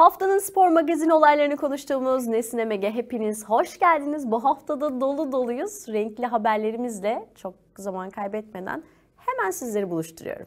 Haftanın spor magazin olaylarını konuştuğumuz Nesine Mege hepiniz hoş geldiniz. Bu haftada dolu doluyuz. Renkli haberlerimizle çok zaman kaybetmeden hemen sizleri buluşturuyorum.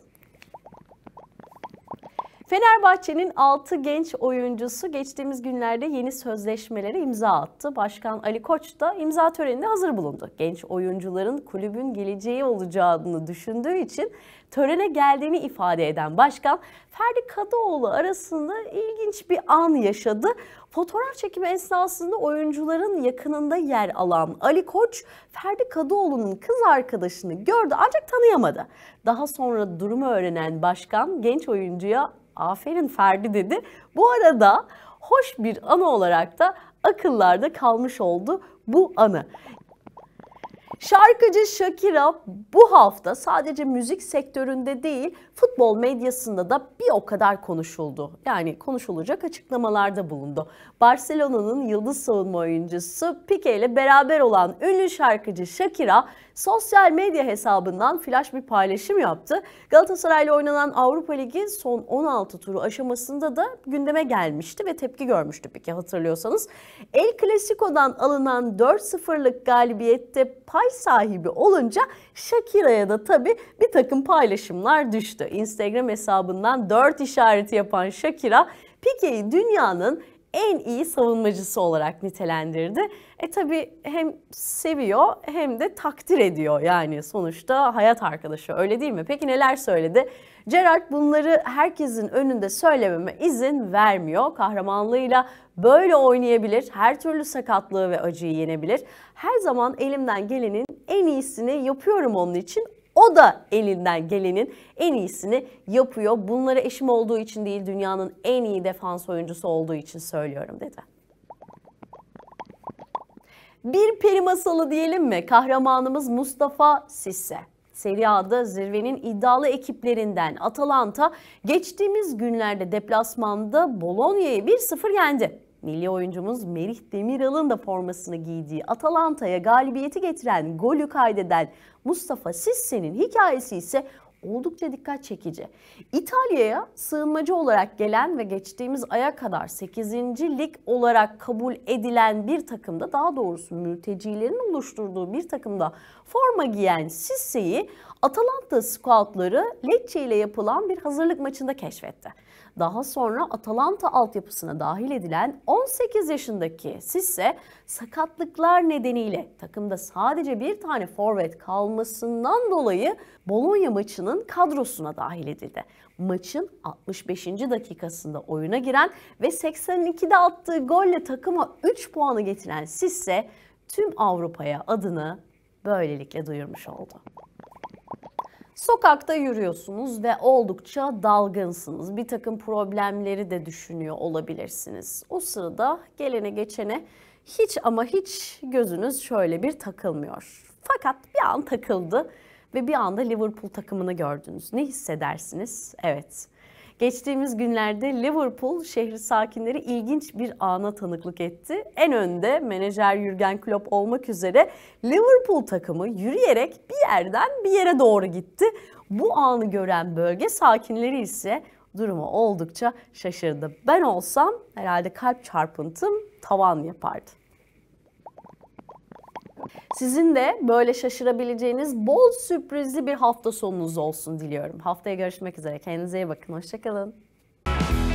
Fenerbahçe'nin 6 genç oyuncusu geçtiğimiz günlerde yeni sözleşmeleri imza attı. Başkan Ali Koç da imza töreninde hazır bulundu. Genç oyuncuların kulübün geleceği olacağını düşündüğü için törene geldiğini ifade eden başkan Ferdi Kadıoğlu arasında ilginç bir an yaşadı. Fotoğraf çekimi esnasında oyuncuların yakınında yer alan Ali Koç, Ferdi Kadıoğlu'nun kız arkadaşını gördü ancak tanıyamadı. Daha sonra durumu öğrenen başkan genç oyuncuya Aferin Ferdi dedi. Bu arada hoş bir anı olarak da akıllarda kalmış oldu bu anı. Şarkıcı Shakira bu hafta sadece müzik sektöründe değil futbol medyasında da bir o kadar konuşuldu. Yani konuşulacak açıklamalarda bulundu. Barcelona'nın yıldız savunma oyuncusu Pique ile beraber olan ünlü şarkıcı Shakira sosyal medya hesabından flash bir paylaşım yaptı. Galatasaray'la oynanan Avrupa Ligi son 16 turu aşamasında da gündeme gelmişti ve tepki görmüştü peki hatırlıyorsanız. El Clasico'dan alınan 4-0'lık galibiyette pay sahibi olunca Shakira'ya da tabii bir takım paylaşımlar düştü. Instagram hesabından 4 işareti yapan Shakira Pike'yi dünyanın en iyi savunmacısı olarak nitelendirdi. E tabi hem seviyor hem de takdir ediyor yani sonuçta hayat arkadaşı öyle değil mi? Peki neler söyledi? Gerard bunları herkesin önünde söylememe izin vermiyor. Kahramanlığıyla böyle oynayabilir, her türlü sakatlığı ve acıyı yenebilir. Her zaman elimden gelenin en iyisini yapıyorum onun için da elinden gelenin en iyisini yapıyor. Bunları eşim olduğu için değil dünyanın en iyi defans oyuncusu olduğu için söylüyorum dedi. Bir peri masalı diyelim mi? Kahramanımız Mustafa Sisse. Serie A'da zirvenin iddialı ekiplerinden Atalanta geçtiğimiz günlerde deplasmanda Bologna'yı 1-0 yendi. Milli oyuncumuz Merih Demiral'ın da formasını giydiği Atalanta'ya galibiyeti getiren golü kaydeden Mustafa Sisse'nin hikayesi ise oldukça dikkat çekici. İtalya'ya sığınmacı olarak gelen ve geçtiğimiz aya kadar 8. lig olarak kabul edilen bir takımda daha doğrusu mültecilerin oluşturduğu bir takımda forma giyen Sisse'yi Atalanta scoutları Lecce ile yapılan bir hazırlık maçında keşfetti. Daha sonra Atalanta altyapısına dahil edilen 18 yaşındaki Sisse sakatlıklar nedeniyle takımda sadece bir tane forvet kalmasından dolayı Bologna maçının kadrosuna dahil edildi. Maçın 65. dakikasında oyuna giren ve 82'de attığı golle takıma 3 puanı getiren Sisse tüm Avrupa'ya adını böylelikle duyurmuş oldu. Sokakta yürüyorsunuz ve oldukça dalgınsınız. Bir takım problemleri de düşünüyor olabilirsiniz. O sırada gelene geçene hiç ama hiç gözünüz şöyle bir takılmıyor. Fakat bir an takıldı ve bir anda Liverpool takımını gördünüz. Ne hissedersiniz? Evet. Geçtiğimiz günlerde Liverpool şehri sakinleri ilginç bir ana tanıklık etti. En önde menajer Jürgen Klopp olmak üzere Liverpool takımı yürüyerek bir yerden bir yere doğru gitti. Bu anı gören bölge sakinleri ise durumu oldukça şaşırdı. Ben olsam herhalde kalp çarpıntım tavan yapardı. Sizin de böyle şaşırabileceğiniz bol sürprizli bir hafta sonunuz olsun diliyorum. Haftaya görüşmek üzere. Kendinize iyi bakın. Hoşçakalın.